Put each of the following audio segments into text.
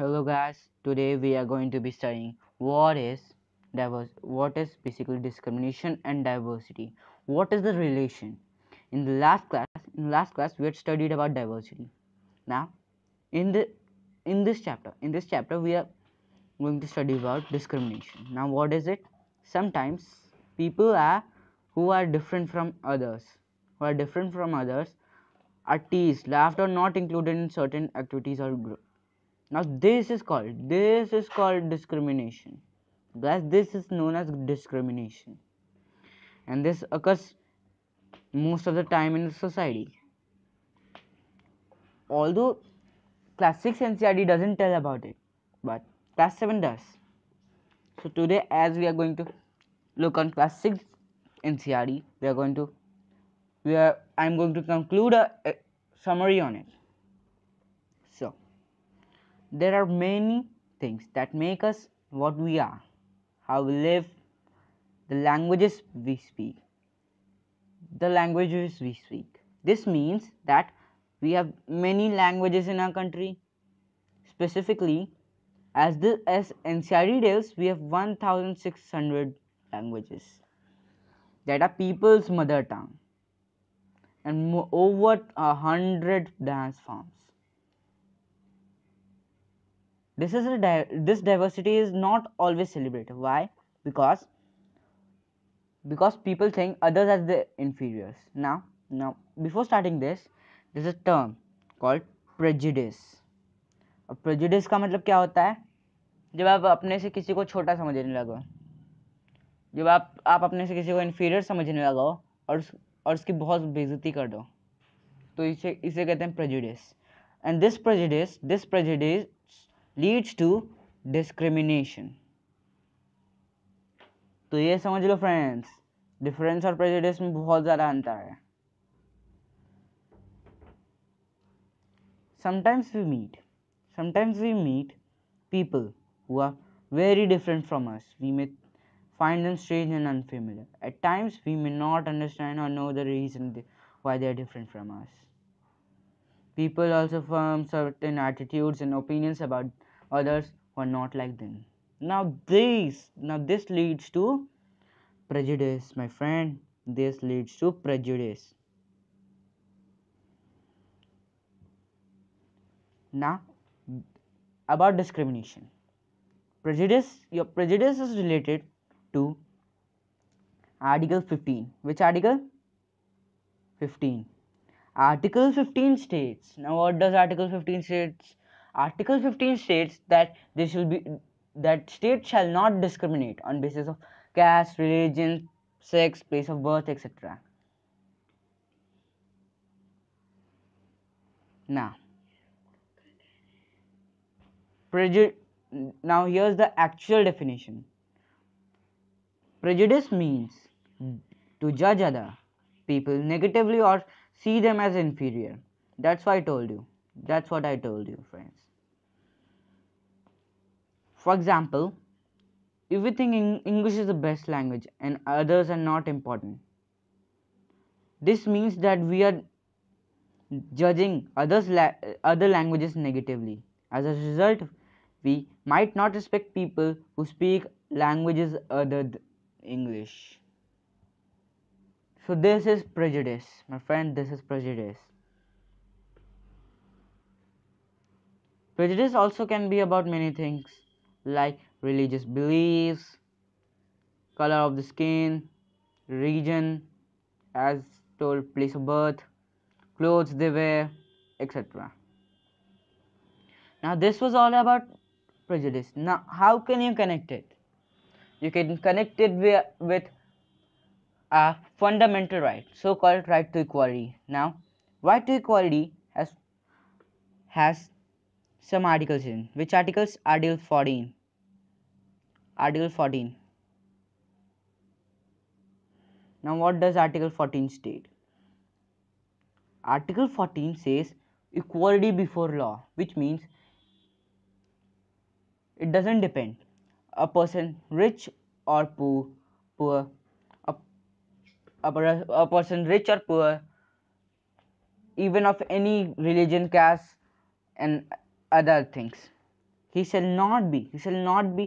hello guys today we are going to be studying what is diverse what is basically discrimination and diversity what is the relation in the last class in the last class we had studied about diversity now in the in this chapter in this chapter we are going to study about discrimination now what is it sometimes people are who are different from others who are different from others are teased laughed or not included in certain activities or groups now this is called this is called discrimination That this is known as discrimination and this occurs most of the time in society although class 6 ncrd doesn't tell about it but class 7 does so today as we are going to look on class 6 ncrd we are going to we are i'm going to conclude a, a summary on it there are many things that make us what we are, how we live, the languages we speak. The languages we speak. This means that we have many languages in our country. Specifically, as the as NCRD deals, we have 1,600 languages that are people's mother tongue and over a hundred dance forms. this is a di this diversity is not always celebrated why because because people think others as the inferiors now now before starting this is a term called prejudice अब prejudice का मतलब क्या होता है जब आप अपने से किसी को छोटा समझने लगो जब आप आप अपने से किसी को इन्फीरियर समझने लगो और और उसकी बहुत बेइज्जती कर दो तो इसे इसे कहते हैं prejudice and this prejudice this prejudice leads to discrimination. तो ये समझ लो फ्रेंड्स डिफरेंस और प्रेजिडेंस में बहुत ज़्यादा अंतर है sometimes we meet sometimes we meet people who are very different from us we may find them strange and unfamiliar at times we may not understand or know the reason why they are different from us people also form certain attitudes and opinions about others are not like them. Now this now this leads to prejudice, my friend. This leads to prejudice. Now about discrimination. Prejudice your prejudice is related to article 15 which article 15 article 15 states now what does article 15 states Article 15 states that there shall be that state shall not discriminate on basis of caste, religion, sex, place of birth, etc. Now, prejudice. Now here's the actual definition. Prejudice means to judge other people negatively or see them as inferior. That's why I told you. That's what I told you, friends. For example, if we think English is the best language and others are not important, this means that we are judging others la other languages negatively. As a result, we might not respect people who speak languages other than English. So this is prejudice, my friend. This is prejudice. Prejudice also can be about many things like religious beliefs, color of the skin, region, as told place of birth, clothes they wear, etc. Now, this was all about prejudice. Now, how can you connect it? You can connect it with a fundamental right, so called right to equality. Now, right to equality has, has some articles in, which articles? Article 14, article 14 now what does article 14 state article 14 says equality before law which means it doesn't depend a person rich or poor poor a, a, a person rich or poor even of any religion caste and other things he shall not be he shall not be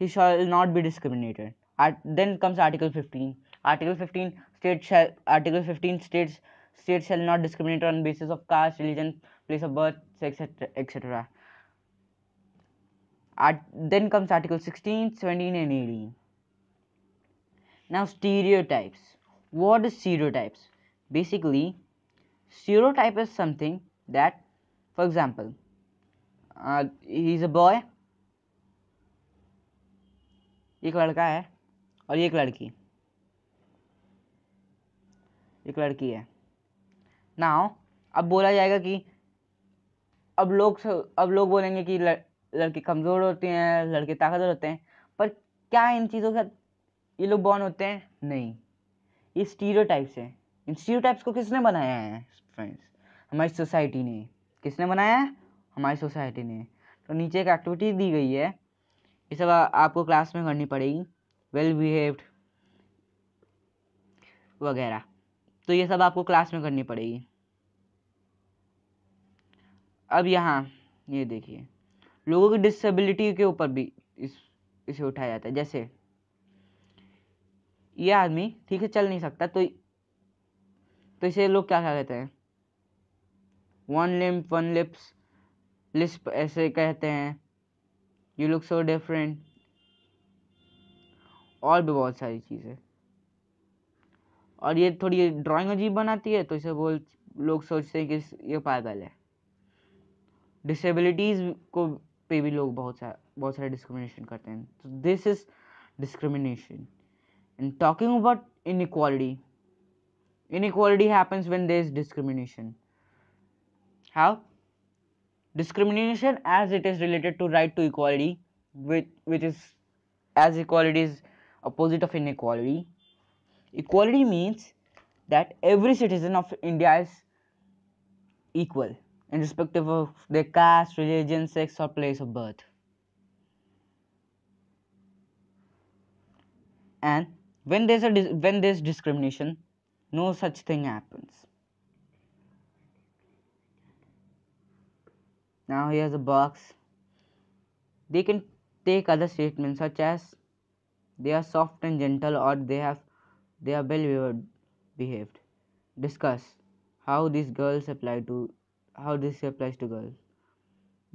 he shall not be discriminated. At, then comes Article 15. Article 15 states: shall Article 15 states states shall not discriminate on basis of caste, religion, place of birth, sex, etc. At, then comes Article 16, 17, and 18. Now stereotypes. What is stereotypes? Basically, stereotype is something that, for example, uh, he's a boy एक लड़का है और एक लड़की एक लड़की है ना अब बोला जाएगा कि अब लोग अब लोग बोलेंगे कि लड़, लड़के कमज़ोर होते हैं लड़के ताकतवर होते हैं पर क्या इन चीज़ों से ये लोग बॉर्न होते हैं नहीं ये स्टीरियो टाइप्स हैं इन स्टीरियो टाइप्स को किसने बनाया है फ्रेंड्स हमारी सोसाइटी ने किसने बनाया है हमारी सोसाइटी ने तो नीचे एक एक्टिविटी दी गई है ये सब आपको क्लास में करनी पड़ेगी वेल बिहेव्ड वगैरह तो ये सब आपको क्लास में करनी पड़ेगी अब यहाँ ये देखिए लोगों की डिसेबिलिटी के ऊपर भी इस इसे उठाया जाता है जैसे ये आदमी ठीक से चल नहीं सकता तो तो इसे लोग क्या क्या कहते हैं one limp one lips lisp ऐसे कहते हैं यू लुक सो डिफरेंट और भी बहुत सारी चीज़ें और ये थोड़ी ड्राइंग अजीब बनाती है तो इसे बोल लोग सोचते हैं कि ये पागल है डिसेबिलिटीज़ को पे भी लोग बहुत सारे बहुत सारे डिस्क्रिमिनेशन करते हैं तो this is discrimination and talking about inequality inequality happens when there is discrimination discrimination as it is related to right to equality which, which is as equality is opposite of inequality equality means that every citizen of india is equal irrespective of their caste religion sex or place of birth and when there's a when there's discrimination no such thing happens now here's a box they can take other statements such as they are soft and gentle or they have they are well behaved discuss how these girls apply to how this applies to girls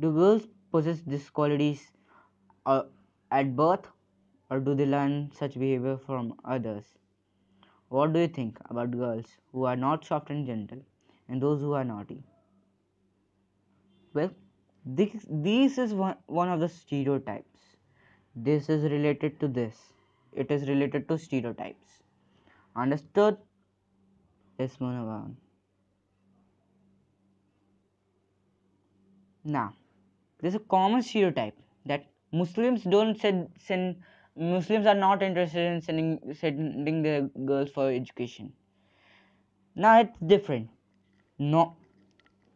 do girls possess these qualities uh, at birth or do they learn such behavior from others what do you think about girls who are not soft and gentle and those who are naughty well this, this is one, one of the stereotypes. This is related to this. It is related to stereotypes. Understood? Let's move on. Now, there's a common stereotype that Muslims don't send, send Muslims are not interested in sending sending their girls for education. Now it's different. No,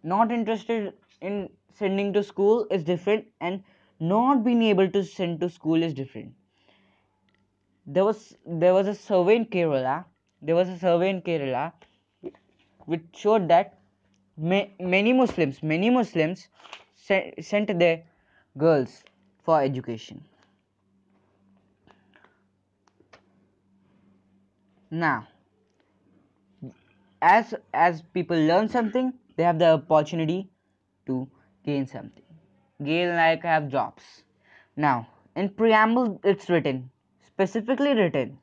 not interested in sending to school is different and not being able to send to school is different there was there was a survey in kerala there was a survey in kerala which showed that ma many muslims many muslims se sent their girls for education now as as people learn something they have the opportunity to gain something. Gain like I have jobs. Now, in preamble, it's written, specifically written,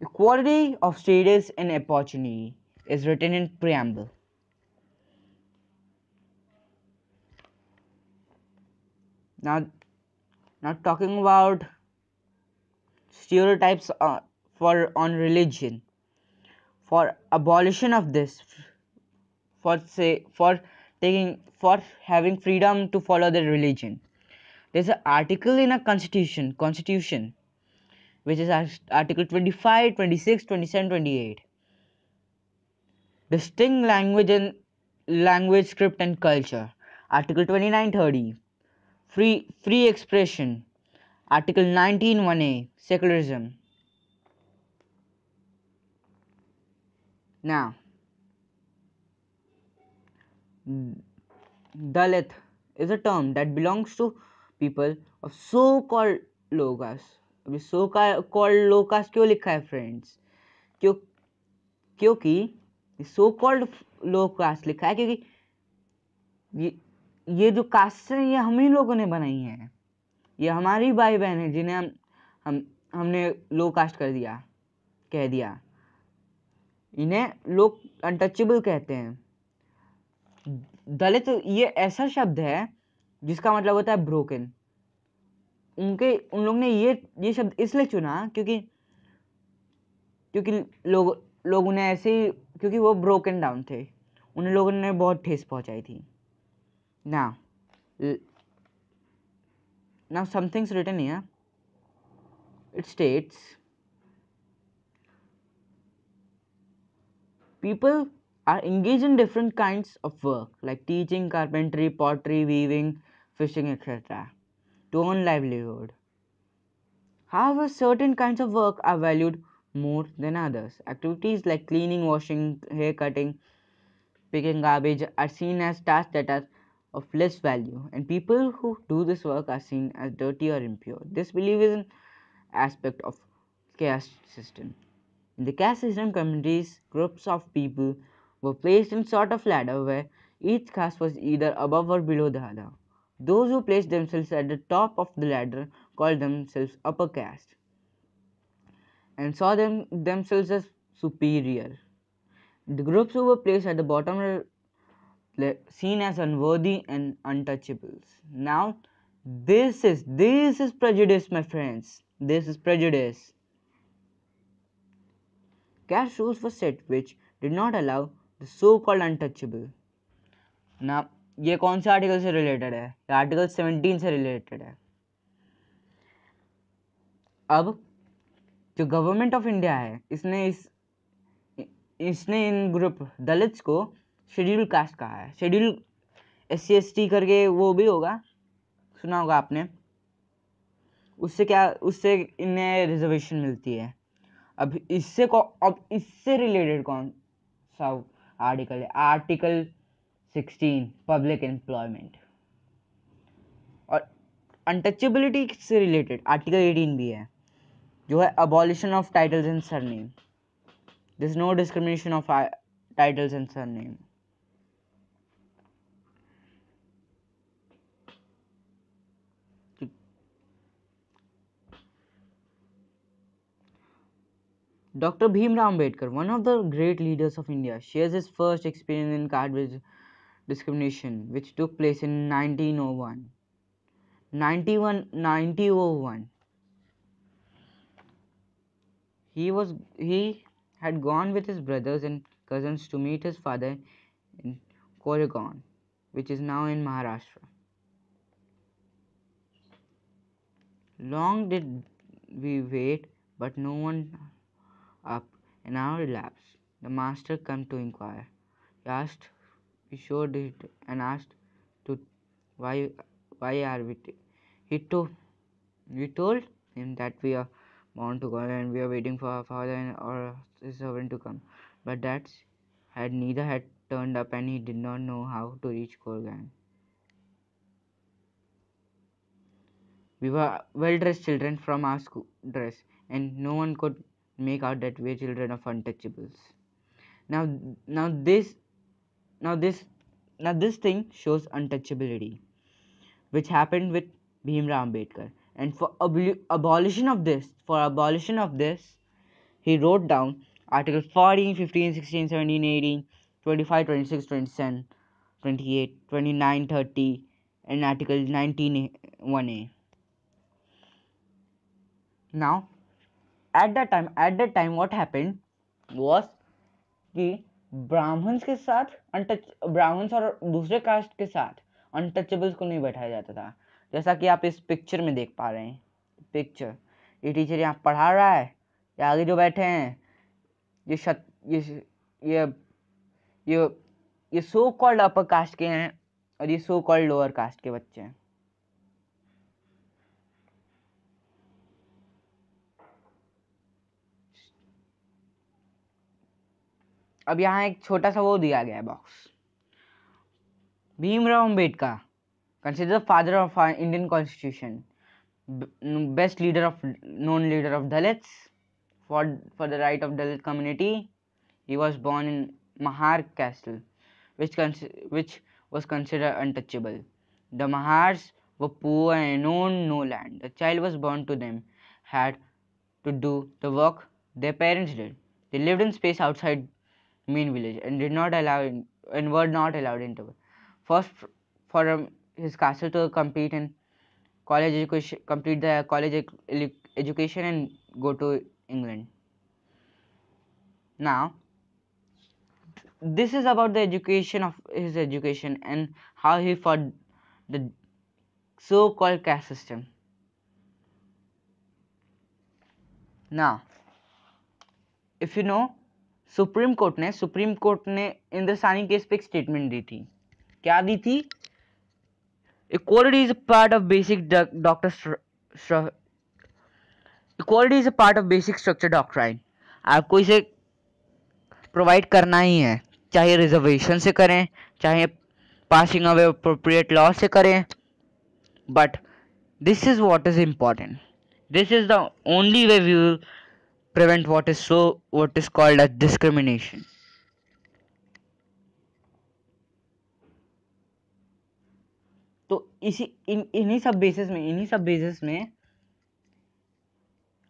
equality of status and opportunity is written in preamble. Now, now talking about stereotypes uh, for on religion for abolition of this for say for taking for having freedom to follow their religion there's an article in a constitution constitution which is article 25 26 27 28 distinct language and language script and culture article twenty-nine, thirty. free free expression article 19 1a secularism now Dalit is a term that belongs to people of so-called low caste. अभी सो का called लो cast क्यों लिखा है friends क्यों क्योंकि so called लो cast लिखा है क्योंकि ये ये जो कास्ट है ये हम ही लोगों ने बनाई है ये हमारी भाई बहन है जिन्हें हम हम हमने लो कास्ट कर दिया कह दिया इन्हें लोग अनटचेबल कहते हैं दलित तो ये ऐसा शब्द है जिसका मतलब होता है ब्रोकन उनके उन लोग ने ये ये शब्द इसलिए चुना क्योंकि क्योंकि लोग लोग उन्हें ऐसे ही क्योंकि वो ब्रोकन डाउन थे उन लोगों ने बहुत ठेस पहुंचाई थी ना now something's written here it states people are engaged in different kinds of work like teaching, carpentry, pottery, weaving, fishing, etc. to earn livelihood. However, certain kinds of work are valued more than others. Activities like cleaning, washing, hair cutting, picking garbage are seen as tasks that are of less value, and people who do this work are seen as dirty or impure. This belief is an aspect of caste system. In the caste system, communities, groups of people were placed in sort of ladder where each caste was either above or below the other. Those who placed themselves at the top of the ladder called themselves upper caste and saw them themselves as superior. The groups who were placed at the bottom were seen as unworthy and untouchables. Now, this is this is prejudice, my friends. This is prejudice. Caste rules were set which did not allow so called untouchable ना ये कौन से article से related है ये article seventeen से related है अब जो गवर्नमेंट ऑफ इंडिया है इसने इस इसने इन ग्रुप दलित्स को शेड्यूल कास्ट कहा है शेड्यूल एस सी करके वो भी होगा सुना होगा आपने उससे क्या उससे इन्हें रिजर्वेशन मिलती है अब इससे कौ अब इससे रिलेटेड कौन सा article article sixteen public employment और अनटचेबिलिटी से रिलेटेड आर्टिकल एटीन भी है जो है abolition of titles and surname this no discrimination of titles and surname Dr. Bhimrao Ambedkar, one of the great leaders of India, shares his first experience in caste discrimination, which took place in 1901. 91, He was he had gone with his brothers and cousins to meet his father in Koregon, which is now in Maharashtra. Long did we wait, but no one an hour elapsed. The master came to inquire. He asked, he showed it and asked to why why are we t-? he told we told him that we are bound to go and we are waiting for our father and our servant to come. But that had neither had turned up and he did not know how to reach Korgan. We were well dressed children from our school dress, and no one could make out that we're children of untouchables now now this now this now this thing shows untouchability which happened with bhimrao ambedkar and for abolition of this for abolition of this he wrote down article 14 15 16 17 18 25 26 27 28 29 30 and article 19 1a now at the time at the time what happened was कि ब्राह्मण्स के साथ untouched Brahmins और दूसरे cast के साथ untouchables को नहीं बैठाया जाता था जैसा कि आप इस पिक्चर में देख पा रहे हैं पिक्चर ये टीचर यहाँ पढ़ा रहा है या आगे जो बैठे हैं ये शत ये ये ये ये सो कॉल्ड अपर कास्ट के हैं और ये सो कॉल्ड लोअर कास्ट के बच्चे हैं अब यहाँ एक छोटा सा वो दिया गया है box Bhimrao Ambedkar consider father of Indian constitution best leader of non leader of Dalits for for the right of Dalit community he was born in Mahar caste which which was consider untouchable the Mahars were poor and known no land the child was born to them had to do the work their parents did they live in space outside mean village and did not allow in, and were not allowed into it. First, for um, his castle to complete and college education, complete the college education and go to England. Now, this is about the education of his education and how he fought the so-called caste system. Now, if you know Supreme Court ने Supreme Court ने Indra Sawhney case पे एक statement दी थी क्या दी थी equality is a part of basic doctor equality is a part of basic structure doctrine आपको इसे प्रोवाइड करना ही है चाहे रिजर्वेशन से करें चाहे पासिंग अवे अप्रोप्रिएट लॉ से करें but this is what is important this is the only way view prevent what is so what is called as discrimination तो इसी इन इन्हीं सब बेसिस में इन्हीं सब बेसिस में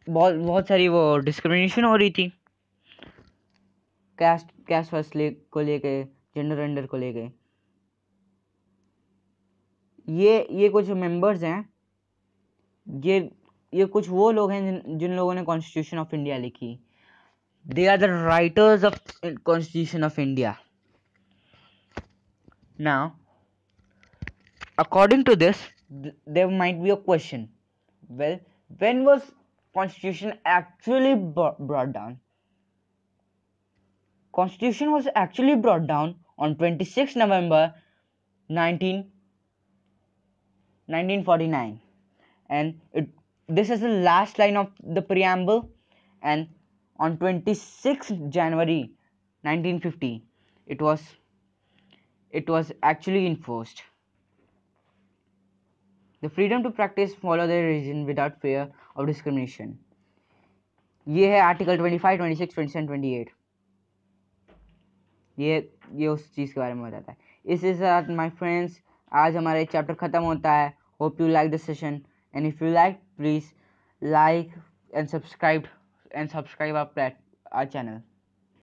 बहुत बहुत सारी वो डिस्क्रिमिनेशन हो रही थी कैस्ट कैस्ट फर्स्ट ले को लेके जेंडर एंडर को लेके ये ये कुछ मेंबर्स हैं ये ये कुछ वो लोग हैं जिन जिन लोगों ने कॉन्स्टिट्यूशन ऑफ इंडिया लिखी they are the writers of constitution of India now according to this there might be a question well when was constitution actually brought down constitution was actually brought down on 26 november 19 1949 and it this is the last line of the preamble and on 26th january 1950 it was it was actually enforced the freedom to practice follow their religion without fear of discrimination ये Article 25, 26, 27, 28 ये ये उस चीज़ के बारे में बताता है इसे साथ फ्रेंड्स आज हमारा चैप्टर ख़त्म होता है hope you like the session and if you like please like and subscribe and subscribe our plat- our channel